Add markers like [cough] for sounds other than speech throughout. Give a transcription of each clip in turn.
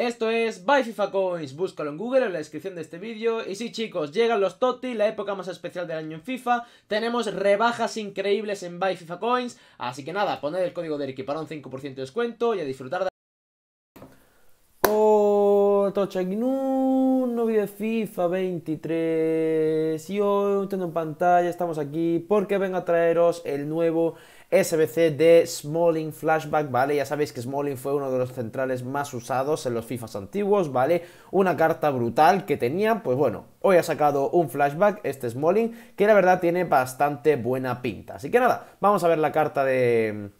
Esto es Buy FIFA Coins, búscalo en Google en la descripción de este vídeo. Y sí chicos, llegan los TOTI, la época más especial del año en FIFA. Tenemos rebajas increíbles en Buy FIFA Coins, así que nada, poned el código de Eric para un 5% de descuento y a disfrutar de novio de FIFA 23 y hoy tengo en pantalla estamos aquí porque vengo a traeros el nuevo SBC de Smalling Flashback, ¿vale? Ya sabéis que Smalling fue uno de los centrales más usados en los FIFAs antiguos, ¿vale? Una carta brutal que tenía, pues bueno, hoy ha sacado un flashback, este Smalling, que la verdad tiene bastante buena pinta. Así que nada, vamos a ver la carta de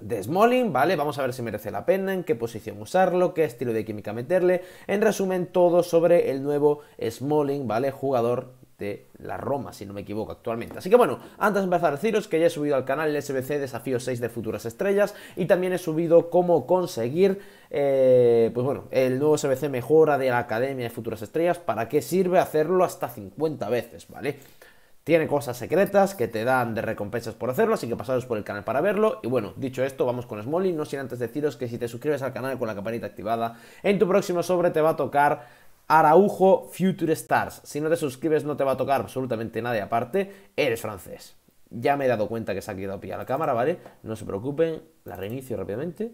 de Smalling, ¿vale? Vamos a ver si merece la pena, en qué posición usarlo, qué estilo de química meterle. En resumen, todo sobre el nuevo Smalling, ¿vale? Jugador de la Roma, si no me equivoco actualmente. Así que bueno, antes de empezar a deciros que ya he subido al canal el SBC Desafío 6 de Futuras Estrellas y también he subido cómo conseguir, eh, pues bueno, el nuevo SBC Mejora de la Academia de Futuras Estrellas, para qué sirve hacerlo hasta 50 veces, ¿vale? Tiene cosas secretas que te dan de recompensas por hacerlo, así que pasaros por el canal para verlo. Y bueno, dicho esto, vamos con Smolly. No sin antes deciros que si te suscribes al canal con la campanita activada, en tu próximo sobre te va a tocar Araujo Future Stars. Si no te suscribes no te va a tocar absolutamente nada y aparte, eres francés. Ya me he dado cuenta que se ha quedado pillada la cámara, ¿vale? No se preocupen, la reinicio rápidamente.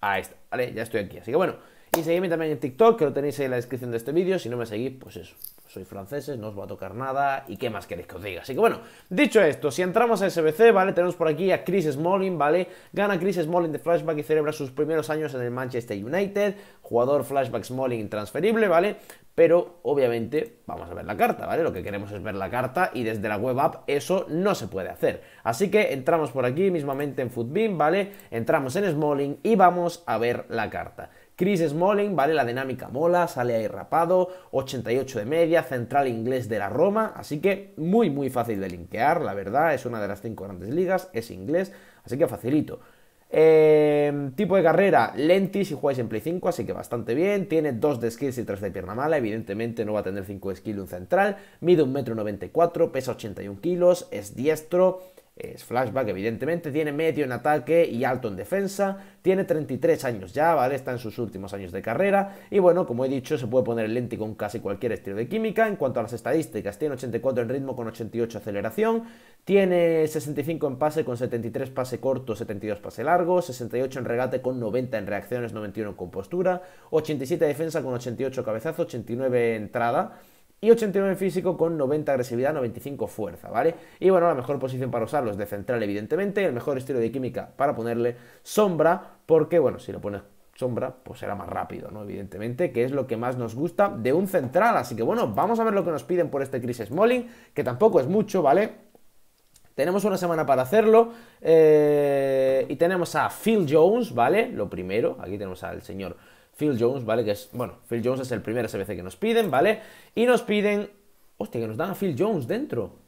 Ahí está, ¿vale? Ya estoy aquí. Así que bueno, y seguidme también en TikTok, que lo tenéis ahí en la descripción de este vídeo. Si no me seguís, pues eso, soy franceses, no os va a tocar nada y qué más queréis que os diga. Así que bueno, dicho esto, si entramos a SBC, ¿vale? Tenemos por aquí a Chris Smalling, ¿vale? Gana Chris Smalling de flashback y celebra sus primeros años en el Manchester United, jugador flashback Smalling intransferible, ¿vale? Pero obviamente vamos a ver la carta, ¿vale? Lo que queremos es ver la carta y desde la web app eso no se puede hacer. Así que entramos por aquí mismamente en Footbeam, ¿vale? Entramos en Smalling y vamos a ver la carta. Chris Smalling, ¿vale? La dinámica mola, sale ahí rapado, 88 de media, central inglés de la Roma, así que muy, muy fácil de linkear, la verdad, es una de las cinco grandes ligas, es inglés, así que facilito. Em, tipo de carrera, lenti si jugáis en Play 5, así que bastante bien. Tiene 2 de skills y 3 de pierna mala. Evidentemente no va a tener 5 de skill un central. Mide 1,94m, pesa 81 kilos, es diestro. Es flashback, evidentemente. Tiene medio en ataque y alto en defensa. Tiene 33 años ya, ¿vale? Está en sus últimos años de carrera. Y bueno, como he dicho, se puede poner el lente con casi cualquier estilo de química. En cuanto a las estadísticas, tiene 84 en ritmo con 88 aceleración. Tiene 65 en pase con 73 pase corto, 72 pase largo. 68 en regate con 90 en reacciones, 91 en compostura. 87 defensa con 88 cabezazo, 89 entrada y 89 físico con 90 agresividad, 95 fuerza, ¿vale? Y bueno, la mejor posición para usarlo es de central, evidentemente, el mejor estilo de química para ponerle sombra, porque bueno, si lo pones sombra, pues será más rápido, ¿no? Evidentemente, que es lo que más nos gusta de un central, así que bueno, vamos a ver lo que nos piden por este Chris Smalling, que tampoco es mucho, ¿vale? Tenemos una semana para hacerlo eh, y tenemos a Phil Jones, ¿vale? Lo primero, aquí tenemos al señor Phil Jones, ¿vale? Que es, bueno, Phil Jones es el primer SBC que nos piden, ¿vale? Y nos piden, hostia, que nos dan a Phil Jones dentro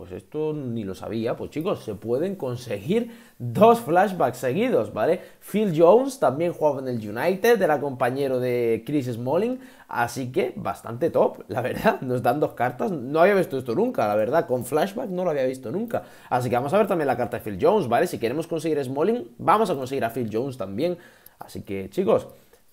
pues esto ni lo sabía, pues chicos, se pueden conseguir dos flashbacks seguidos, ¿vale? Phil Jones también jugaba en el United, era compañero de Chris Smalling, así que bastante top, la verdad, [laughs] nos dan dos cartas, no había visto esto nunca, la verdad, con flashback no lo había visto nunca, así que vamos a ver también la carta de Phil Jones, ¿vale? Si queremos conseguir a Smalling, vamos a conseguir a Phil Jones también, así que chicos...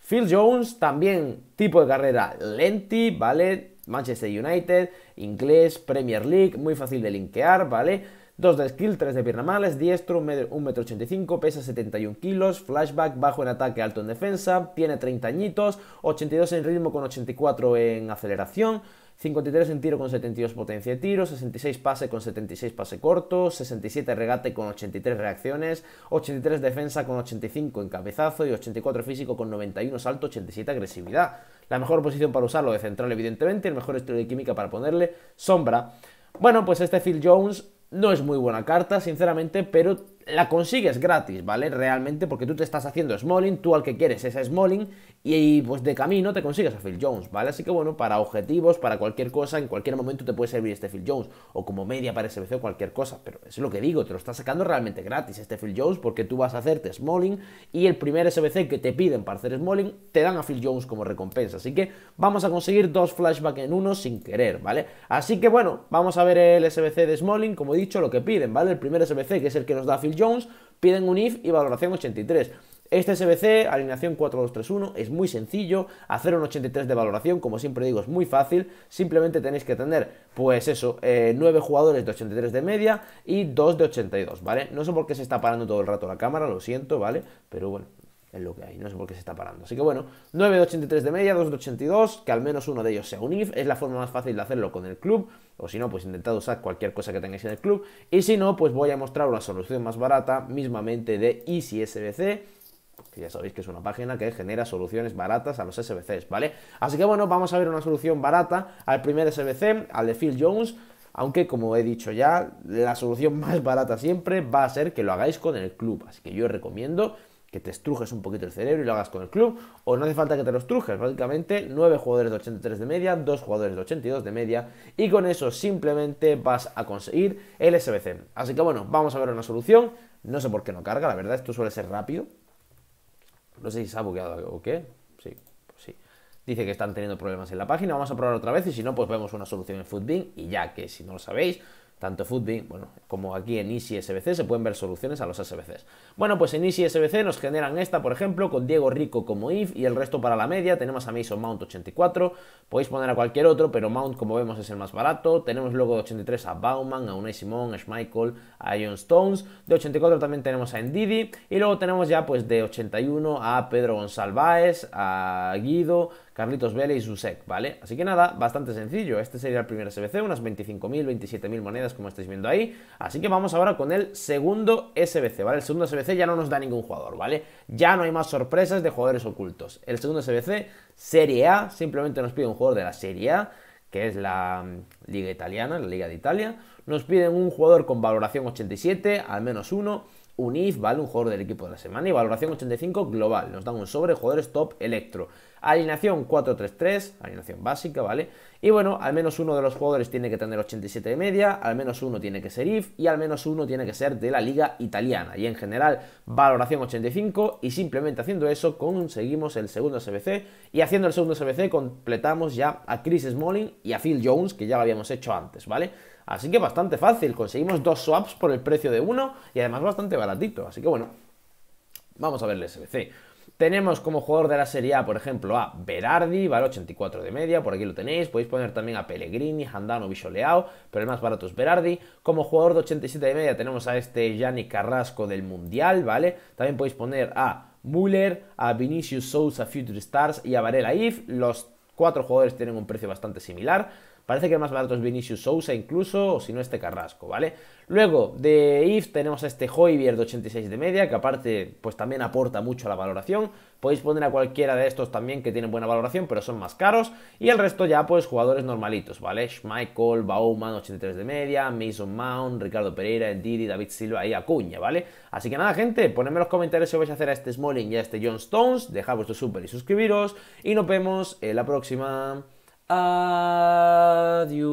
Phil Jones, también tipo de carrera lenti, ¿vale? Manchester United, inglés, Premier League, muy fácil de linkear, ¿vale? 2 de skill, 3 de pierna diestro, 1,85m, pesa 71 kilos, flashback, bajo en ataque, alto en defensa, tiene 30 añitos, 82 en ritmo con 84 en aceleración, 53 en tiro con 72 potencia de tiro, 66 pase con 76 pase corto, 67 regate con 83 reacciones, 83 defensa con 85 en cabezazo y 84 físico con 91 salto, 87 agresividad. La mejor posición para usarlo de central, evidentemente, el mejor estilo de química para ponerle sombra. Bueno, pues este Phil Jones no es muy buena carta, sinceramente, pero la consigues gratis, ¿vale? Realmente porque tú te estás haciendo Smalling, tú al que quieres esa Smalling y pues de camino te consigues a Phil Jones, ¿vale? Así que bueno, para objetivos, para cualquier cosa, en cualquier momento te puede servir este Phil Jones o como media para SBC o cualquier cosa, pero es lo que digo, te lo estás sacando realmente gratis este Phil Jones porque tú vas a hacerte Smalling y el primer SBC que te piden para hacer Smalling te dan a Phil Jones como recompensa, así que vamos a conseguir dos flashbacks en uno sin querer, ¿vale? Así que bueno, vamos a ver el SBC de Smalling, como he dicho, lo que piden, ¿vale? El primer SBC que es el que nos da Phil Jones, piden un if y valoración 83. Este SBC, alineación 4-2-3-1, es muy sencillo, hacer un 83 de valoración, como siempre digo, es muy fácil, simplemente tenéis que tener, pues eso, 9 eh, jugadores de 83 de media y 2 de 82, ¿vale? No sé por qué se está parando todo el rato la cámara, lo siento, ¿vale? Pero bueno, es lo que hay. No sé por qué se está parando. Así que bueno, 9,83 de media, 2,82, que al menos uno de ellos sea un IF. Es la forma más fácil de hacerlo con el club. O si no, pues intentad usar cualquier cosa que tengáis en el club. Y si no, pues voy a mostrar una solución más barata, mismamente de EasySBC que ya sabéis que es una página que genera soluciones baratas a los SBCs, ¿vale? Así que bueno, vamos a ver una solución barata al primer SBC, al de Phil Jones, aunque como he dicho ya, la solución [laughs] más barata siempre va a ser que lo hagáis con el club, así que yo os recomiendo te estrujes un poquito el cerebro y lo hagas con el club, o no hace falta que te lo estrujes, básicamente 9 jugadores de 83 de media, 2 jugadores de 82 de media, y con eso simplemente vas a conseguir el SBC. Así que bueno, vamos a ver una solución, no sé por qué no carga, la verdad, esto suele ser rápido, no sé si se ha bugueado o qué, sí, pues sí. Dice que están teniendo problemas en la página, vamos a probar otra vez y si no, pues vemos una solución en Footbin y ya que si no lo sabéis, tanto Foodie, bueno, como aquí en Easy SBC se pueden ver soluciones a los SBCs. Bueno, pues en Easy SBC nos generan esta, por ejemplo, con Diego Rico como IF y el resto para la media. Tenemos a Mason Mount 84, podéis poner a cualquier otro, pero Mount, como vemos, es el más barato. Tenemos luego de 83 a Bauman, a Unai Simón, a Schmeichel, a Ion Stones. De 84 también tenemos a Ndidi y luego tenemos ya pues de 81 a Pedro González, a Guido, Carlitos Vela y Susek, ¿vale? Así que nada, bastante sencillo. Este sería el primer SBC, unas 25.000, 27.000 monedas, como estáis viendo ahí. Así que vamos ahora con el segundo SBC, ¿vale? El segundo SBC ya no nos da ningún jugador, ¿vale? Ya no hay más sorpresas de jugadores ocultos. El segundo SBC, Serie A, simplemente nos pide un jugador de la Serie A, que es la mm, Liga Italiana, la Liga de Italia. Nos piden un jugador con valoración 87, al menos uno. Un IF, ¿vale? Un jugador del equipo de la semana. Y valoración 85 global. Nos dan un sobre jugadores top electro. Alineación 4-3-3, alineación básica, ¿vale? Y bueno, al menos uno de los jugadores tiene que tener 87 de media, al menos uno tiene que ser IF y al menos uno tiene que ser de la liga italiana. Y en general, valoración 85 y simplemente haciendo eso conseguimos el segundo SBC y haciendo el segundo SBC completamos ya a Chris Smalling y a Phil Jones, que ya lo habíamos hecho antes, ¿vale? Así que bastante fácil, conseguimos dos swaps por el precio de uno y además bastante baratito, así que bueno, vamos a ver el SBC. Tenemos como jugador de la Serie A, por ejemplo, a Berardi, vale 84 de media, por aquí lo tenéis. Podéis poner también a Pellegrini, Handano, Bicholeao, pero el más barato es Berardi. Como jugador de 87 de media tenemos a este Yanni Carrasco del Mundial, ¿vale? También podéis poner a Müller, a Vinicius Sousa, Future Stars y a Varela If. Los cuatro jugadores tienen un precio bastante similar. Parece que el más barato es Vinicius Sousa incluso, o si no este Carrasco, ¿vale? Luego, de IF tenemos este Hoybier de 86 de media, que aparte pues también aporta mucho a la valoración. Podéis poner a cualquiera de estos también que tienen buena valoración, pero son más caros. Y el resto ya pues jugadores normalitos, ¿vale? Michael Bauman, 83 de media, Mason Mount, Ricardo Pereira, Didi, David Silva y Acuña, ¿vale? Así que nada, gente, ponedme en los comentarios si vais a hacer a este Smalling y a este John Stones. Dejad vuestro súper y suscribiros. Y nos vemos en la próxima. Adiós.